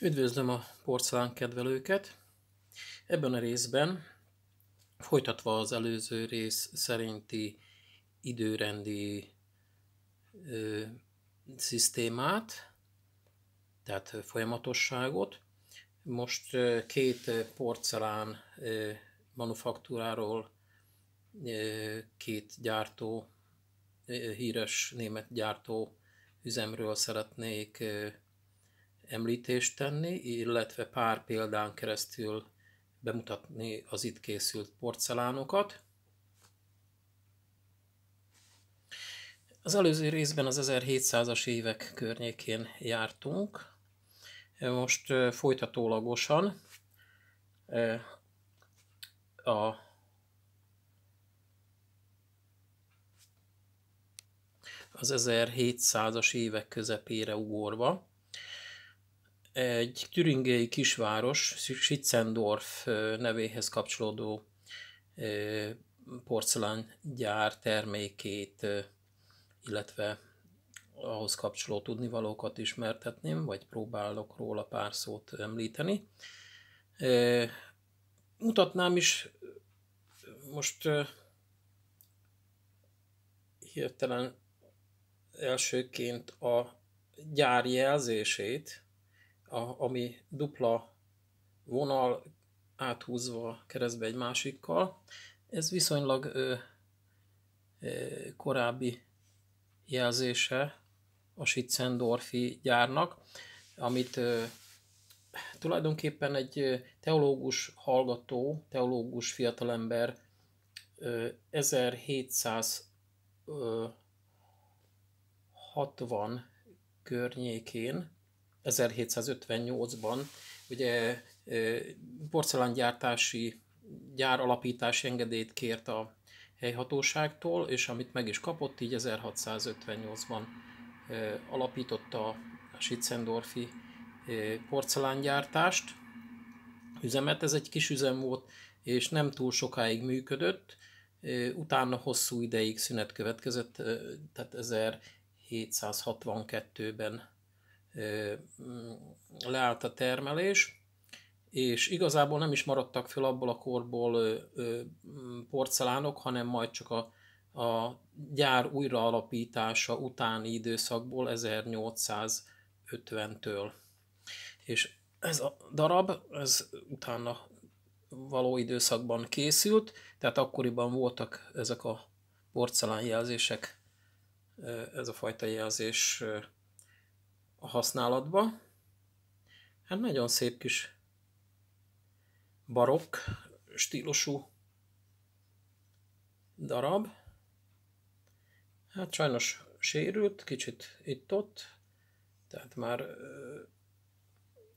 Üdvözlöm a porcelán kedvelőket! Ebben a részben, folytatva az előző rész szerinti időrendi ö, szisztémát, tehát folyamatosságot, most ö, két porcelán ö, manufaktúráról ö, két gyártó, ö, híres német gyártó üzemről szeretnék ö, említést tenni, illetve pár példán keresztül bemutatni az itt készült porcelánokat. Az előző részben az 1700-as évek környékén jártunk, most folytatólagosan a az 1700-as évek közepére ugorva, egy türingéi kisváros, Schitzendorf nevéhez kapcsolódó porcelángyár termékét, illetve ahhoz kapcsoló tudnivalókat ismertetném, vagy próbálok róla pár szót említeni. Mutatnám is most hirtelen elsőként a gyár jelzését, a, ami dupla vonal áthúzva keresztbe egy másikkal. Ez viszonylag ö, ö, korábbi jelzése a Sitzendorfi gyárnak, amit ö, tulajdonképpen egy teológus hallgató, teológus fiatalember 1760 környékén 1758-ban ugye porcelángyártási gyár alapítási engedélyt kért a helyhatóságtól, és amit meg is kapott, így 1658-ban alapította a Sitzendorfi porcelángyártást, üzemet. Ez egy kis üzem volt, és nem túl sokáig működött, utána hosszú ideig szünet következett, tehát 1762-ben Mm, leállt a termelés, és igazából nem is maradtak fel abból a korból mm, porcelánok, hanem majd csak a, a gyár újraalapítása utáni időszakból 1850-től. És ez a darab, ez utána való időszakban készült, tehát akkoriban voltak ezek a porcelánjelzések, ez a fajta jelzés a használatba. Hát nagyon szép kis barokk stílusú darab. Hát sajnos sérült, kicsit itt-ott, tehát már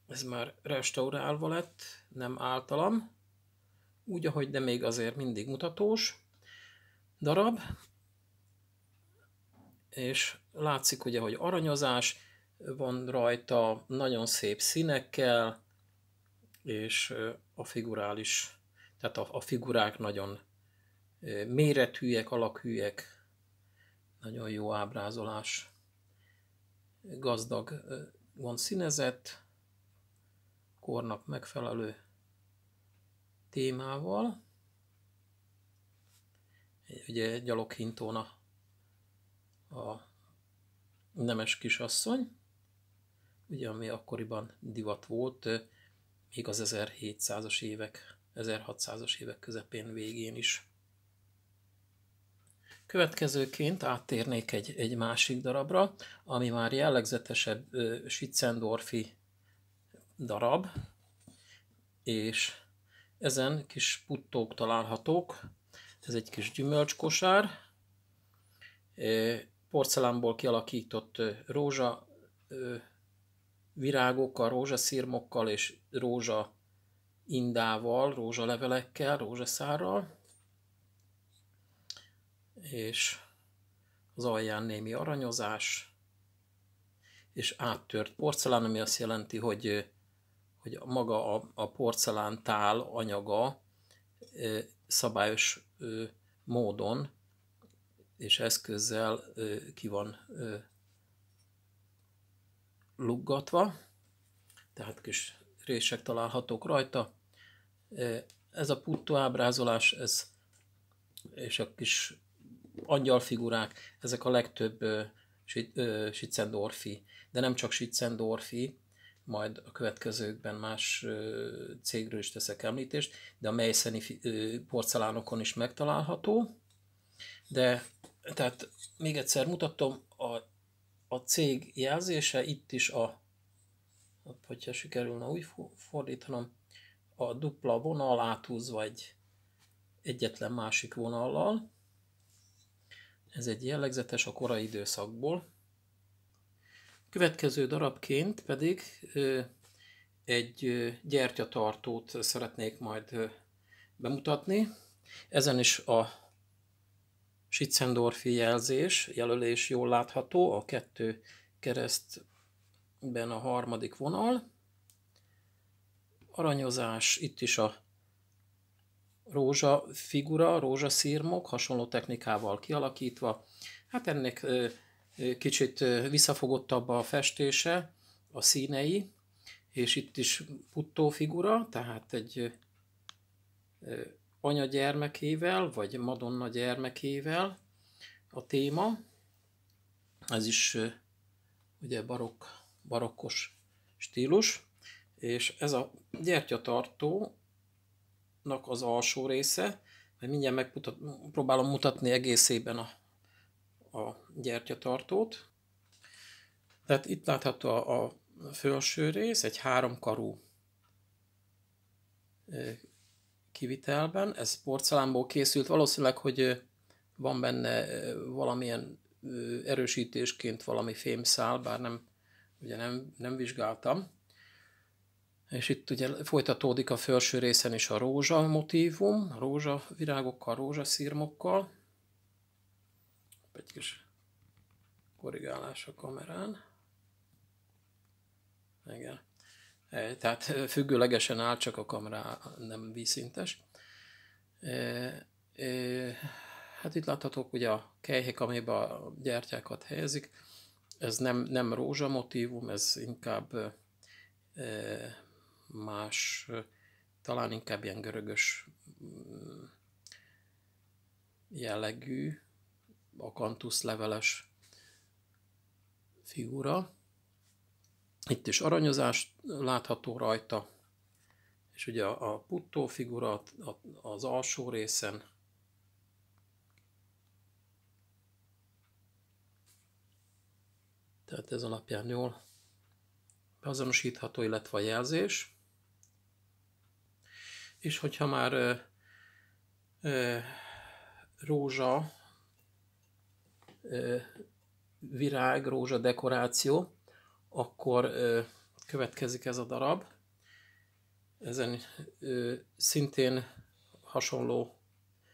ez már restaurálva lett, nem általam, úgy, ahogy, de még azért mindig mutatós darab, és látszik ugye, hogy aranyozás, van rajta, nagyon szép színekkel, és a figurális, tehát a, a figurák nagyon méretűek, alakhűek, nagyon jó ábrázolás, gazdag van színezett, kornak megfelelő témával. Ugye gyaloghintón a, a nemes kisasszony ugye, ami akkoriban divat volt, még az 1700-as évek, 1600-as évek közepén végén is. Következőként áttérnék egy, egy másik darabra, ami már jellegzetesebb Schitzendorfi darab, és ezen kis puttók találhatók. Ez egy kis gyümölcskosár, porcelánból kialakított rózsa virágokkal, rózsaszirmokkal és rózsa indával, rózsalevelekkel, rózsaszárral, és az alján némi aranyozás, és áttört porcelán, ami azt jelenti, hogy, hogy maga a, a porcelán tál anyaga szabályos módon és eszközzel ki van luggatva, tehát kis rések találhatók rajta. Ez a puttó ábrázolás, ez és a kis angyalfigurák, ezek a legtöbb Sitzendorfi, de nem csak Sitzendorfi, majd a következőkben más cégről is teszek említést, de a Meiszeni porcelánokon is megtalálható. De tehát még egyszer mutatom, a cég jelzése, itt is a, hogyha sikerülne úgy fordítanom, a dupla vonal áthúzva vagy egyetlen másik vonallal. Ez egy jellegzetes a korai időszakból. Következő darabként pedig egy gyertyatartót szeretnék majd bemutatni. Ezen is a Sitzendorfi jelzés, jelölés jól látható, a kettő keresztben a harmadik vonal. Aranyozás, itt is a rózsa figura, rózsaszírmok, hasonló technikával kialakítva. Hát ennek kicsit visszafogottabb a festése, a színei, és itt is puttó figura, tehát egy anya gyermekével, vagy Madonna gyermekével a téma. Ez is ugye barokk, barokkos stílus, és ez a gyertyatartónak az alsó része, mert mindjárt megmutat, próbálom mutatni egészében a, a gyertyatartót. Tehát itt látható a, a felső rész, egy háromkarú kivitelben. Ez porcelánból készült, valószínűleg, hogy van benne valamilyen erősítésként valami fémszál, bár nem, ugye nem, nem vizsgáltam. És itt ugye folytatódik a felső részen is a rózsa motívum, a rózsa virágokkal, rózsaszírmokkal. Egy kis korrigálás a kamerán. Igen. E, tehát e, függőlegesen áll, csak a kamera nem vízszintes. E, hát itt láthatók hogy a kejhek, amiben a gyertyákat helyezik. Ez nem, nem rózsamotívum, ez inkább más, talán inkább ilyen görögös mm, jellegű, akantuszleveles figura. Itt is aranyozás látható rajta, és ugye a, puttó figura az alsó részen, tehát ez alapján jól beazonosítható, illetve a jelzés. És hogyha már ö, ö, rózsa, ö, virág, rózsa dekoráció, akkor ö, következik ez a darab. Ezen ö, szintén hasonló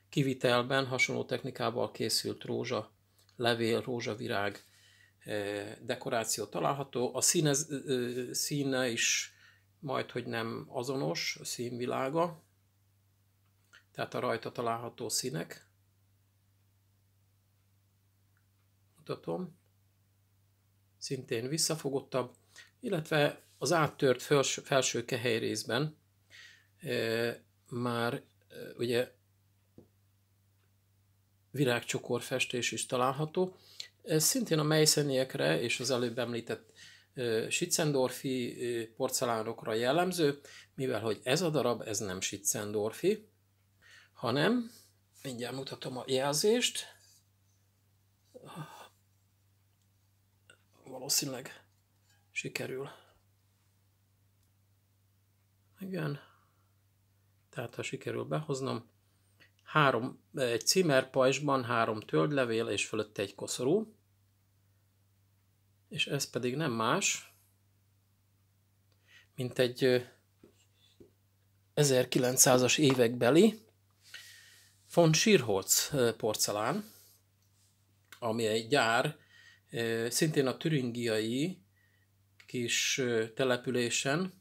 kivitelben, hasonló technikával készült rózsa levél, rózsavirág ö, dekoráció található. A színe, ö, színe is majd, hogy nem azonos, a színvilága, tehát a rajta található színek. Mutatom szintén visszafogottabb, illetve az áttört felső, felső kehely részben e, már e, ugye virágcsokorfestés is található. Ez szintén a mejszeniekre és az előbb említett e, Sitzendorfi e, porcelánokra jellemző, mivel hogy ez a darab, ez nem Sitzendorfi, hanem mindjárt mutatom a jelzést, valószínűleg sikerül. Igen. Tehát ha sikerül behoznom, három, egy pajzsban három töldlevél és fölött egy koszorú, és ez pedig nem más, mint egy 1900-as évekbeli von Schirholz porcelán, ami egy gyár szintén a türingiai kis településen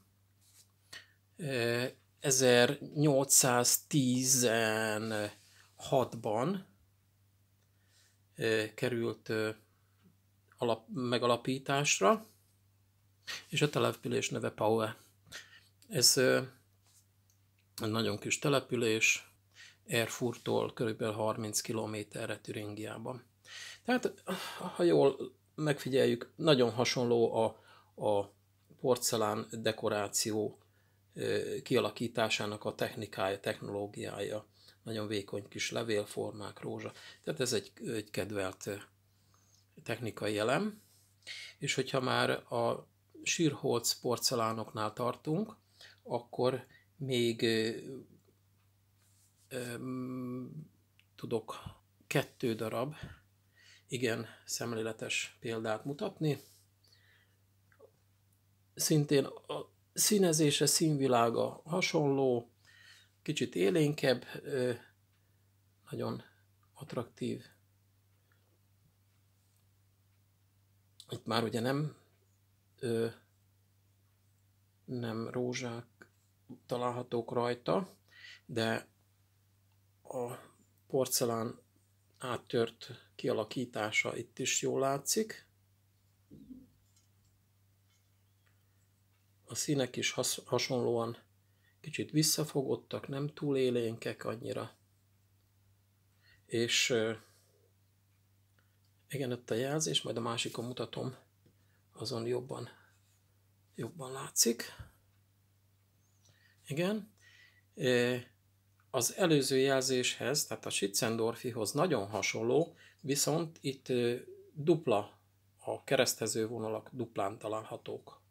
1816-ban került alap, megalapításra, és a település neve Paue. Ez egy nagyon kis település, Erfurtól kb. 30 kilométerre Türingiában. Tehát, ha jól megfigyeljük, nagyon hasonló a, a porcelán dekoráció kialakításának a technikája, technológiája. Nagyon vékony kis levélformák, rózsa. Tehát ez egy, egy kedvelt technikai elem. És hogyha már a sírholc porcelánoknál tartunk, akkor még tudok kettő darab igen szemléletes példát mutatni. Szintén a színezése, színvilága hasonló, kicsit élénkebb, nagyon attraktív. Itt már ugye nem nem rózsák találhatók rajta, de a porcelán áttört kialakítása itt is jól látszik. A színek is has hasonlóan kicsit visszafogottak, nem túl élénkek annyira. És igen, ott a jelzés, majd a másikon mutatom, azon jobban, jobban látszik. Igen. Az előző jelzéshez, tehát a Schitzendorfihoz nagyon hasonló, viszont itt dupla a keresztező vonalak duplán találhatók.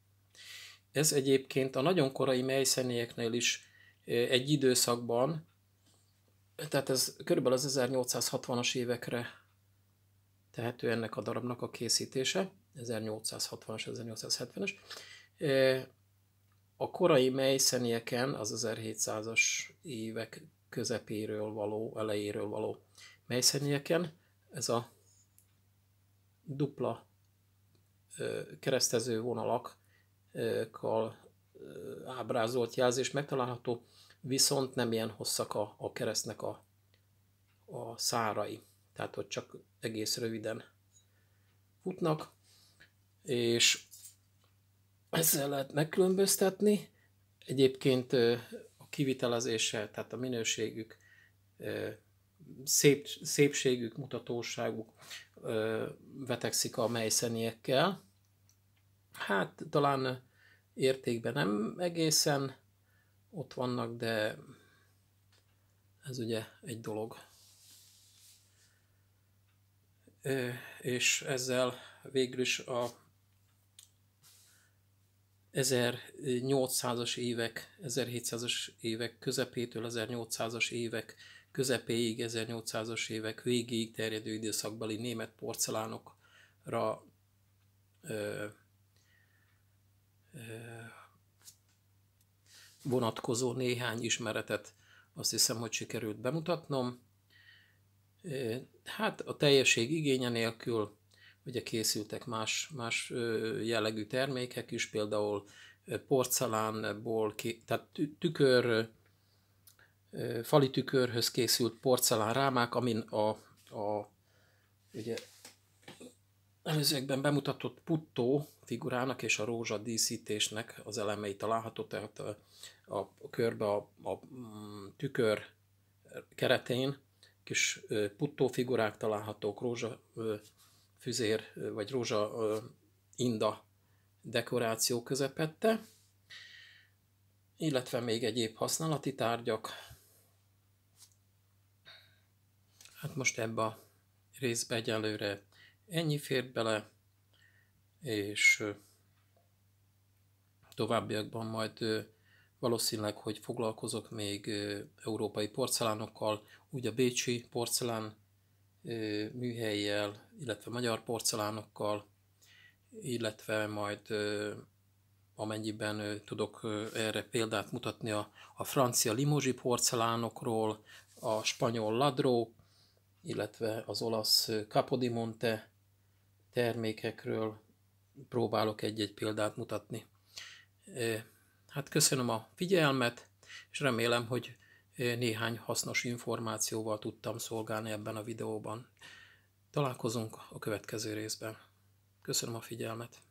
Ez egyébként a nagyon korai mejszenélyeknél is egy időszakban, tehát ez körülbelül az 1860-as évekre tehető ennek a darabnak a készítése, 1860-as, 1870-es a korai mejszenieken, az 1700-as évek közepéről való, elejéről való mejszenieken, ez a dupla keresztező vonalakkal ábrázolt jelzés megtalálható, viszont nem ilyen hosszak a, a keresztnek a, a szárai, tehát ott csak egész röviden futnak, és ezzel lehet megkülönböztetni. Egyébként a kivitelezése, tehát a minőségük, szép, szépségük, mutatóságuk vetekszik a mejszeniekkel. Hát talán értékben nem egészen ott vannak, de ez ugye egy dolog. És ezzel végül is a 1800-as évek, 1700-as évek közepétől 1800-as évek közepéig, 1800-as évek végéig terjedő időszakbeli német porcelánokra ö, ö, vonatkozó néhány ismeretet azt hiszem, hogy sikerült bemutatnom. Hát a teljeség igénye nélkül ugye készültek más, más jellegű termékek is, például porcelánból, tehát tükör, fali tükörhöz készült porcelán rámák, amin a, a ugye előzőekben bemutatott puttó figurának és a rózsa díszítésnek az elemei található, tehát a, a körbe a, a mm, tükör keretén kis puttó figurák találhatók, rózsa füzér vagy rózsa inda dekoráció közepette, illetve még egyéb használati tárgyak. Hát most ebbe a részbe egyelőre ennyi fér bele, és továbbiakban majd valószínűleg, hogy foglalkozok még európai porcelánokkal, úgy a bécsi porcelán műhelyjel, illetve magyar porcelánokkal, illetve majd amennyiben tudok erre példát mutatni a, a francia limozsi porcelánokról, a spanyol ladró, illetve az olasz capodimonte termékekről próbálok egy-egy példát mutatni. Hát köszönöm a figyelmet, és remélem, hogy néhány hasznos információval tudtam szolgálni ebben a videóban. Találkozunk a következő részben. Köszönöm a figyelmet!